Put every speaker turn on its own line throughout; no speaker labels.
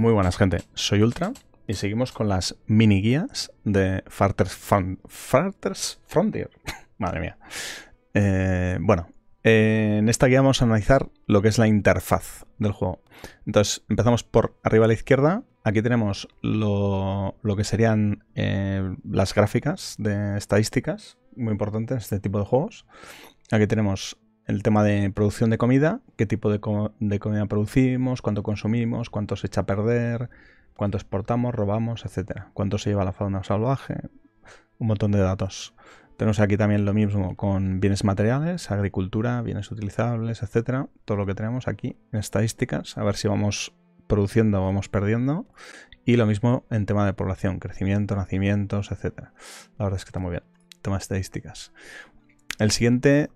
Muy buenas, gente. Soy Ultra y seguimos con las mini guías de Farters, Frontier. Madre mía. Eh, bueno, en esta guía vamos a analizar lo que es la interfaz del juego. Entonces, empezamos por arriba a la izquierda. Aquí tenemos lo, que serían eh, las gráficas de estadísticas, muy importantes en este tipo de juegos. Aquí tenemos el tema de producción de comida, qué tipo de, comida producimos, cuánto consumimos, cuánto se echa a perder, cuánto exportamos, robamos, etcétera, cuánto se lleva la fauna salvaje, un montón de datos. Tenemos aquí también lo mismo con bienes materiales, agricultura, bienes utilizables, etcétera. Todo lo que tenemos aquí en estadísticas, a ver si vamos produciendo o vamos perdiendo. Y lo mismo en tema de población, crecimiento, nacimientos, etcétera. La verdad es que está muy bien. Tema estadísticas. El siguiente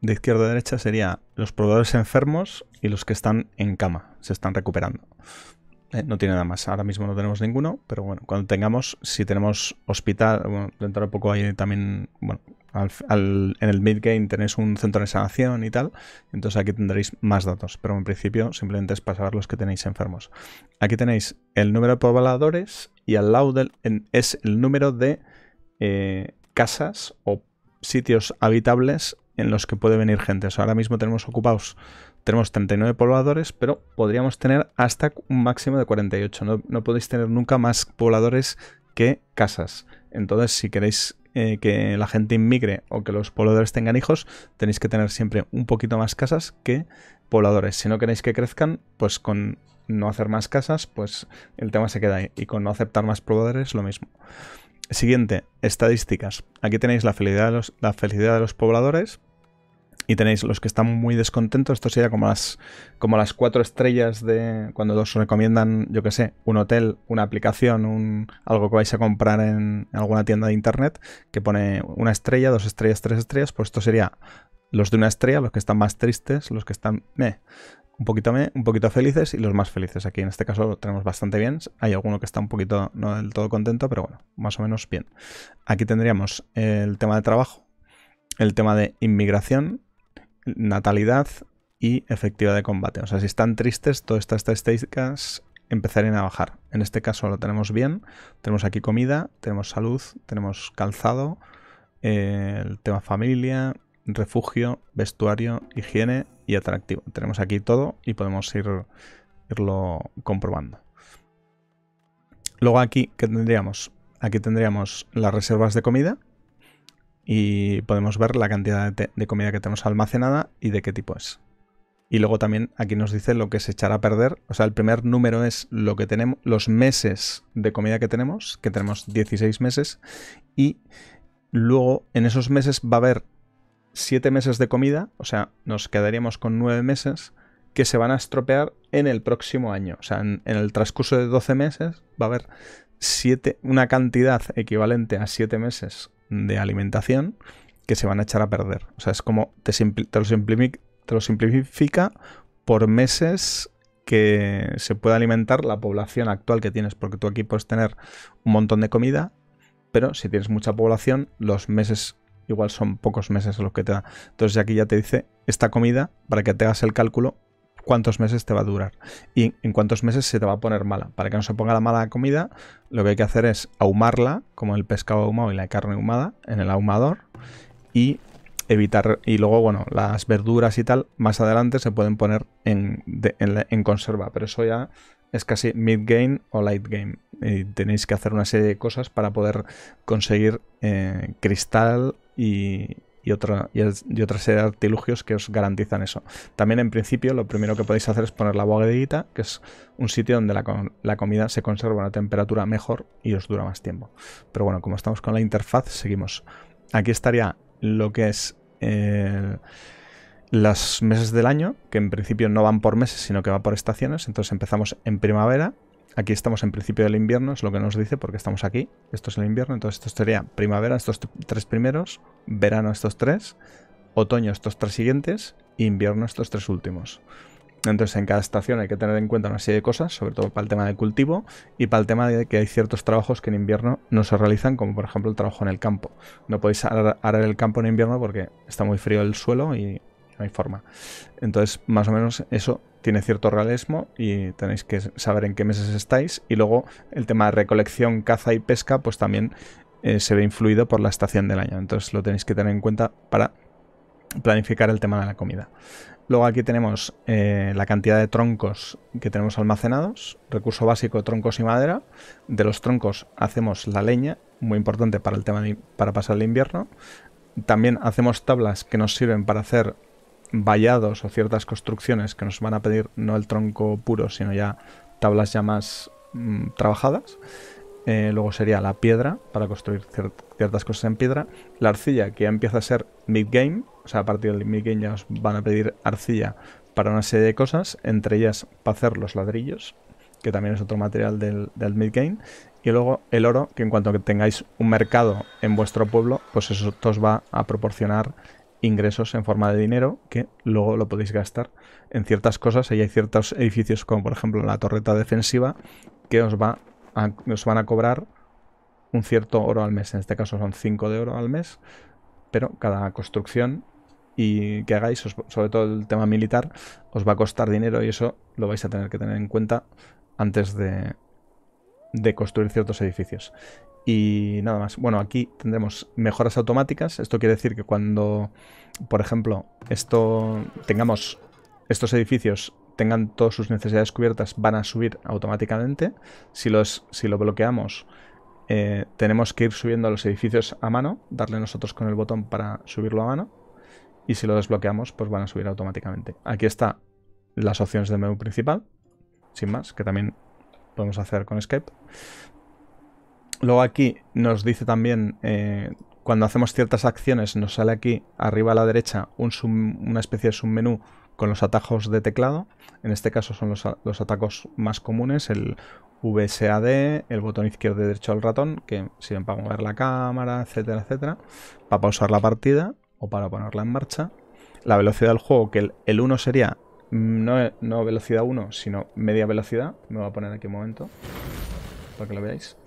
de izquierda a derecha sería los proveedores enfermos y los que están en cama, se están recuperando. Eh, no tiene nada más, ahora mismo no tenemos ninguno, pero bueno, cuando tengamos, si tenemos hospital, bueno, dentro de poco hay también, bueno, en el mid-game tenéis un centro de sanación y tal, entonces aquí tendréis más datos, pero en principio simplemente es pasar saber los que tenéis enfermos. Aquí tenéis el número de pobladores y al lado del, es el número de eh, casas o sitios habitables en los que puede venir gente. ahora mismo tenemos ocupados, tenemos 39 pobladores, pero podríamos tener hasta un máximo de 48. No, podéis tener nunca más pobladores que casas. Entonces, si queréis eh, que la gente inmigre o que los pobladores tengan hijos, tenéis que tener siempre un poquito más casas que pobladores. Si no queréis que crezcan, pues con no hacer más casas, pues el tema se queda ahí. Y con no aceptar más pobladores, lo mismo. Siguiente, estadísticas. Aquí tenéis la felicidad de los pobladores, y tenéis los que están muy descontentos, esto sería como las, como las cuatro estrellas de cuando os recomiendan, yo que sé, un hotel, una aplicación, un, algo que vais a comprar en alguna tienda de internet, que pone una estrella, dos estrellas, tres estrellas, pues esto sería los de una estrella, los que están más tristes, los que están un poquito un poquito felices y los más felices. Aquí en este caso lo tenemos bastante bien. Hay alguno que está un poquito no del todo contento, pero bueno, más o menos bien. Aquí tendríamos el tema de trabajo, el tema de inmigración, natalidad y efectiva de combate. O sea, si están tristes, todas estas estadísticas empezarían a bajar. En este caso lo tenemos bien, tenemos aquí comida, tenemos salud, tenemos calzado, eh, el tema familia, refugio, vestuario, higiene y atractivo. Tenemos aquí todo y podemos irlo comprobando. Luego aquí, ¿qué tendríamos? Aquí tendríamos las reservas de comida, y podemos ver la cantidad de, comida que tenemos almacenada y de qué tipo es. Y luego también aquí nos dice lo que se echará a perder. O sea, el primer número es lo que tenemos, los meses de comida que tenemos, que tenemos 16 meses, y luego en esos meses va a haber 7 meses de comida, o sea, nos quedaríamos con 9 meses que se van a estropear en el próximo año. O sea, en, el transcurso de 12 meses va a haber siete, una cantidad equivalente a 7 meses de alimentación que se van a echar a perder. O sea, es como te, lo, simplifica por meses que se pueda alimentar la población actual que tienes, porque tú aquí puedes tener un montón de comida, pero si tienes mucha población, los meses igual son pocos meses los que te da. Entonces aquí ya te dice esta comida para que te hagas el cálculo cuántos meses te va a durar y en cuántos meses se te va a poner mala. Para que no se ponga la mala comida, lo que hay que hacer es ahumarla, como el pescado ahumado y la carne ahumada, en el ahumador y evitar y luego bueno las verduras y tal más adelante se pueden poner en, en, conserva pero eso ya es casi mid game o light game y tenéis que hacer una serie de cosas para poder conseguir eh, cristal y, y, otra, y, serie de artilugios que os garantizan eso. También en principio lo primero que podéis hacer es poner la bodeguita, que es un sitio donde la, comida se conserva a una temperatura mejor y os dura más tiempo. Pero bueno, como estamos con la interfaz, seguimos. Aquí estaría lo que es eh, las meses del año, que en principio no van por meses, sino que va por estaciones. Entonces empezamos en primavera, Aquí estamos en principio del invierno, es lo que nos dice, porque estamos aquí. Esto es el invierno, entonces esto sería primavera, estos tres primeros, verano estos tres, otoño estos tres siguientes, e invierno estos tres últimos. Entonces en cada estación hay que tener en cuenta una serie de cosas, sobre todo para el tema del cultivo y para el tema de que hay ciertos trabajos que en invierno no se realizan, como por ejemplo el trabajo en el campo. No podéis arar el campo en invierno porque está muy frío el suelo y no hay forma. Entonces, más o menos eso tiene cierto realismo y tenéis que saber en qué meses estáis. Y luego el tema de recolección, caza y pesca, pues también eh, se ve influido por la estación del año. Entonces lo tenéis que tener en cuenta para planificar el tema de la comida. Luego aquí tenemos eh, la cantidad de troncos que tenemos almacenados, recurso básico troncos y madera. De los troncos hacemos la leña, muy importante para el tema de, para pasar el invierno. También hacemos tablas que nos sirven para hacer vallados o ciertas construcciones que nos van a pedir no el tronco puro, sino ya tablas ya más mm, trabajadas. Eh, luego sería la piedra, para construir ciertas cosas en piedra. La arcilla, que ya empieza a ser mid-game, o sea, a partir del mid-game ya os van a pedir arcilla para una serie de cosas, entre ellas para hacer los ladrillos, que también es otro material del, mid-game. Y luego el oro, que en cuanto que tengáis un mercado en vuestro pueblo, pues eso os va a proporcionar ingresos en forma de dinero que luego lo podéis gastar en ciertas cosas y hay ciertos edificios como por ejemplo la torreta defensiva que os, va a, van a cobrar un cierto oro al mes, en este caso son 5 de oro al mes, pero cada construcción y que hagáis, sobre todo el tema militar, os va a costar dinero y eso lo vais a tener que tener en cuenta antes de, de construir ciertos edificios. Y nada más. Bueno, aquí tendremos mejoras automáticas. Esto quiere decir que cuando, por ejemplo, esto tengamos estos edificios tengan todas sus necesidades cubiertas, van a subir automáticamente. Si, los, si lo bloqueamos, eh, tenemos que ir subiendo a los edificios a mano, darle nosotros con el botón para subirlo a mano. Y si lo desbloqueamos, pues van a subir automáticamente. Aquí está las opciones del menú principal, sin más, que también podemos hacer con escape Luego aquí nos dice también, eh, cuando hacemos ciertas acciones, nos sale aquí arriba a la derecha una especie de submenú con los atajos de teclado. En este caso son los, los atajos más comunes, el VSAD, el botón izquierdo y derecho al ratón, que sirven para mover la cámara, etcétera, etcétera, para pausar la partida o para ponerla en marcha. La velocidad del juego, que el, 1 sería mm, no, no velocidad 1, sino media velocidad. Me voy a poner aquí un momento para que lo veáis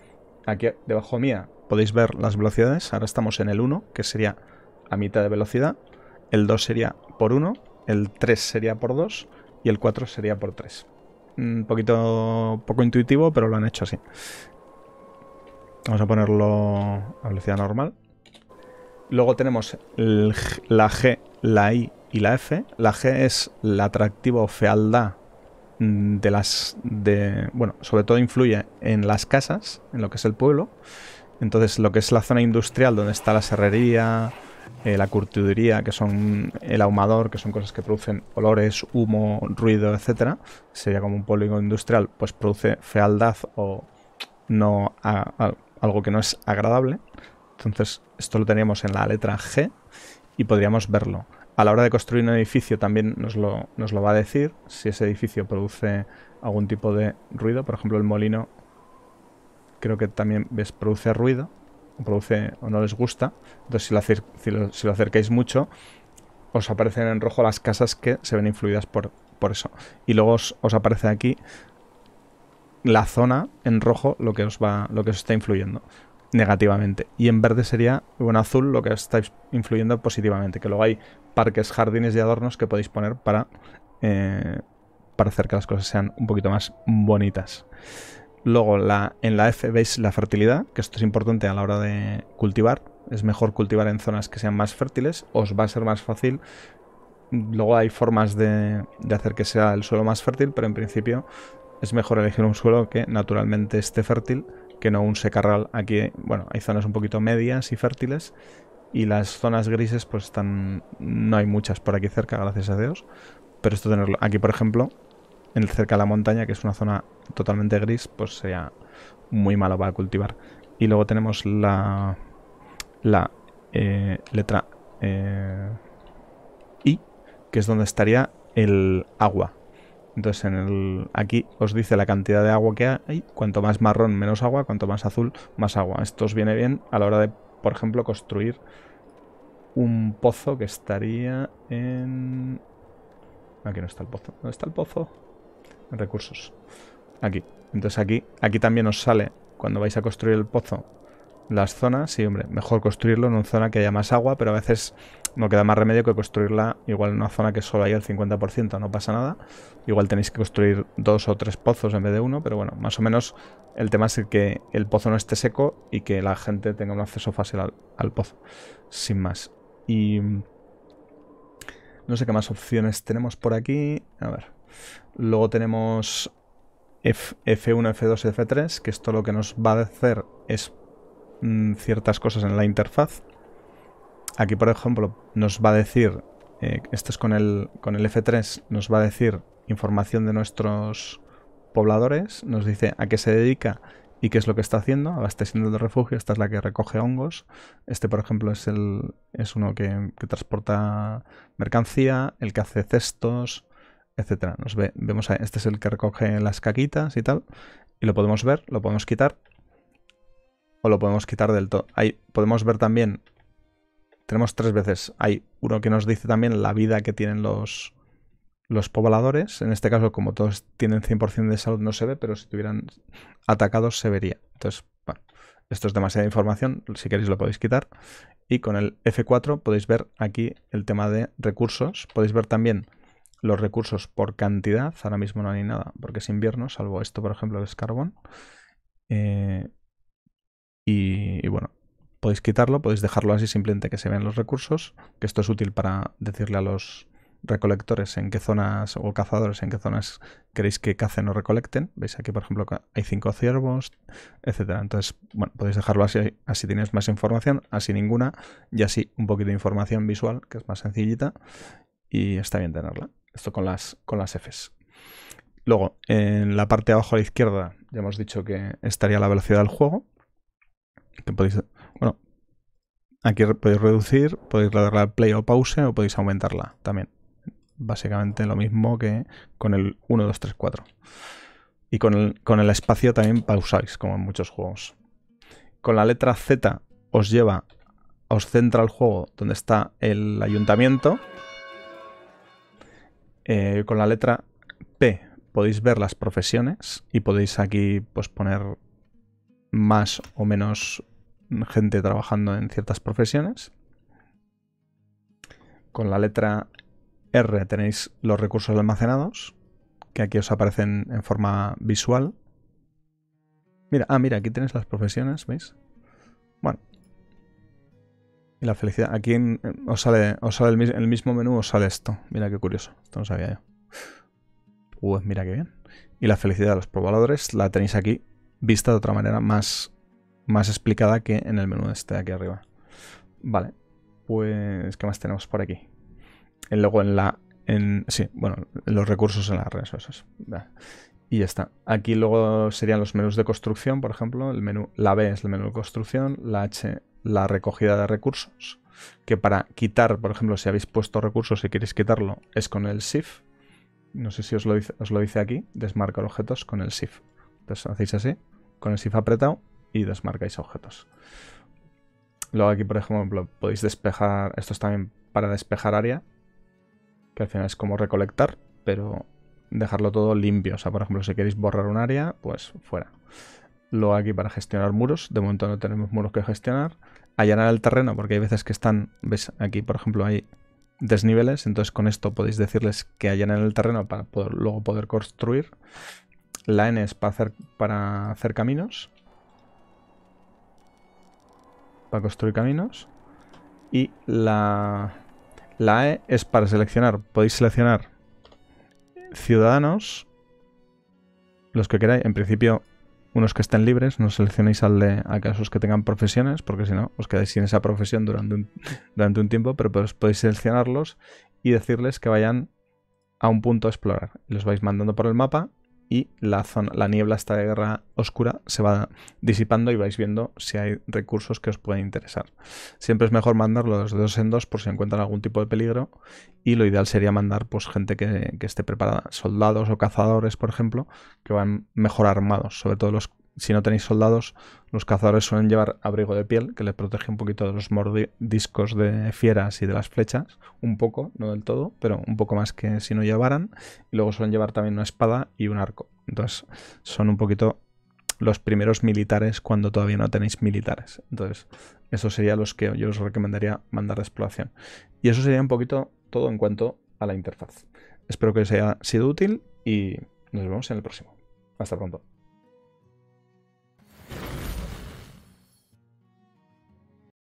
aquí debajo mía podéis ver las velocidades. Ahora estamos en el 1, que sería a mitad de velocidad. El 2 sería por 1, el 3 sería por 2 y el 4 sería por 3. Un poquito poco intuitivo, pero lo han hecho así. Vamos a ponerlo a velocidad normal. Luego tenemos la G, la I y la F. La G es la atractivo o fealdad Mm, de las de bueno sobre todo influye en las casas en lo que es el pueblo entonces lo que es la zona industrial donde está la serrería eh, la curtiduría que son el ahumador que son cosas que producen olores humo ruido etcétera sería como un polígono industrial pues produce fealdad o no algo que no es agradable entonces esto lo teníamos en la letra G y podríamos verlo a la hora de construir un edificio también nos lo, va a decir si ese edificio produce algún tipo de ruido. Por ejemplo, el molino creo que también produce ruido o, produce, o no les gusta. Entonces, si lo, acercáis mucho, os aparecen en rojo las casas que se ven influidas por, por eso. Y luego os, os, aparece aquí la zona en rojo lo que os, va, lo que os está influyendo negativamente. Y en verde sería, o en azul, lo que estáis influyendo positivamente. Que luego hay parques, jardines y adornos que podéis poner para, eh, para hacer que las cosas sean un poquito más bonitas. Luego la, en la F veis la fertilidad, que esto es importante a la hora de cultivar. Es mejor cultivar en zonas que sean más fértiles, os va a ser más fácil. Luego hay formas de, de hacer que sea el suelo más fértil, pero en principio es mejor elegir un suelo que naturalmente esté fértil que no un secarral. Aquí, bueno, hay zonas un poquito medias y fértiles y las zonas grises pues están... no hay muchas por aquí cerca, gracias a Dios. Pero esto tenerlo aquí, por ejemplo, en el cerca de la montaña, que es una zona totalmente gris, pues sea muy malo para cultivar. Y luego tenemos la, la eh, letra eh, I, que es donde estaría el agua. Entonces en el, aquí os dice la cantidad de agua que hay. Cuanto más marrón, menos agua. Cuanto más azul, más agua. Esto os viene bien a la hora de, por ejemplo, construir un pozo que estaría en... Aquí no está el pozo. ¿Dónde está el pozo? recursos. Aquí. Entonces aquí, aquí también os sale, cuando vais a construir el pozo, las zonas, sí, hombre, mejor construirlo en una zona que haya más agua, pero a veces no queda más remedio que construirla igual en una zona que solo haya el 50%, no pasa nada. Igual tenéis que construir dos o tres pozos en vez de uno, pero bueno, más o menos el tema es que el pozo no esté seco y que la gente tenga un acceso fácil al, pozo, sin más. Y no sé qué más opciones tenemos por aquí. A ver, luego tenemos F, F1, F2, F3, que esto lo que nos va a hacer es Mm, ciertas cosas en la interfaz. Aquí, por ejemplo, nos va a decir, eh, esto es con el, con el F3, nos va a decir información de nuestros pobladores, nos dice a qué se dedica y qué es lo que está haciendo, abasteciendo el refugio, esta es la que recoge hongos, este por ejemplo es, el, es uno que, transporta mercancía, el que hace cestos, etcétera. Nos vemos, a, este es el que recoge las caquitas y tal, y lo podemos ver, lo podemos quitar, o lo podemos quitar del todo. Ahí podemos ver también, tenemos tres veces, hay uno que nos dice también la vida que tienen los, los pobladores. En este caso, como todos tienen 100% de salud, no se ve, pero si estuvieran atacados se vería. Entonces, bueno, esto es demasiada información, si queréis lo podéis quitar. Y con el F4 podéis ver aquí el tema de recursos. Podéis ver también los recursos por cantidad. Ahora mismo no hay nada porque es invierno, salvo esto, por ejemplo, que es carbón. Eh, podéis quitarlo, podéis dejarlo así simplemente que se vean los recursos, que esto es útil para decirle a los recolectores en qué zonas o cazadores en qué zonas queréis que cacen o recolecten. Veis aquí, por ejemplo, hay cinco ciervos, etcétera. Entonces, bueno, podéis dejarlo así, así tenéis más información, así ninguna, y así un poquito de información visual, que es más sencillita, y está bien tenerla. Esto con las, con las Fs. Luego, en la parte de abajo a la izquierda, ya hemos dicho que estaría la velocidad del juego, que podéis Aquí podéis reducir, podéis darle al play o pause o podéis aumentarla también. Básicamente lo mismo que con el 1, 2, 3, 4. Y con el, espacio también pausáis, como en muchos juegos. Con la letra Z os lleva, os centra el juego donde está el ayuntamiento. Eh, con la letra P podéis ver las profesiones y podéis aquí pues, poner más o menos gente trabajando en ciertas profesiones. Con la letra R tenéis los recursos almacenados, que aquí os aparecen en forma visual. Mira, ah, mira, aquí tenéis las profesiones, ¿veis? Bueno. Y la felicidad. Aquí os sale, sale el, mismo menú, os sale esto. Mira qué curioso. Esto no sabía yo. Pues mira qué bien. Y la felicidad de los pobladores la tenéis aquí, vista de otra manera más más explicada que en el menú este de aquí arriba. Vale, pues ¿qué más tenemos por aquí? Y luego en la... En, sí, bueno, los recursos en las redes Y ya está. Aquí luego serían los menús de construcción, por ejemplo. El menú, la B es el menú de construcción, la H la recogida de recursos, que para quitar, por ejemplo, si habéis puesto recursos y queréis quitarlo, es con el shift. No sé si os lo, hice os lo hice aquí, desmarcar objetos con el shift. Entonces hacéis así, con el shift apretado, y desmarcáis objetos. Luego aquí, por ejemplo, podéis despejar, esto es también para despejar área, que al final es como recolectar, pero dejarlo todo limpio. O sea, por ejemplo, si queréis borrar un área, pues fuera. Luego aquí para gestionar muros, de momento no tenemos muros que gestionar. Allanar el terreno, porque hay veces que están, ves, aquí por ejemplo hay desniveles, entonces con esto podéis decirles que allanen el terreno para luego poder construir. La N es para hacer caminos construir caminos. Y la, la E es para seleccionar. Podéis seleccionar ciudadanos, los que queráis. En principio, unos que estén libres, no seleccionéis al de a casos que tengan profesiones, porque si no, os quedáis sin esa profesión durante un, durante un tiempo, pero pues podéis seleccionarlos y decirles que vayan a un punto a explorar. Los vais mandando por el mapa y la, zona, la niebla esta de guerra oscura se va disipando y vais viendo si hay recursos que os pueden interesar. Siempre es mejor mandarlos de dos en dos por si encuentran algún tipo de peligro y lo ideal sería mandar pues gente que, que esté preparada, soldados o cazadores por ejemplo, que van mejor armados, sobre todo los si no tenéis soldados, los cazadores suelen llevar abrigo de piel que les protege un poquito de los mordiscos de fieras y de las flechas, un poco, no del todo, pero un poco más que si no llevaran. Y luego suelen llevar también una espada y un arco. Entonces son un poquito los primeros militares cuando todavía no tenéis militares. Entonces esos serían los que yo os recomendaría mandar de exploración. Y eso sería un poquito todo en cuanto a la interfaz. Espero que os haya sido útil y nos vemos en el próximo. Hasta pronto.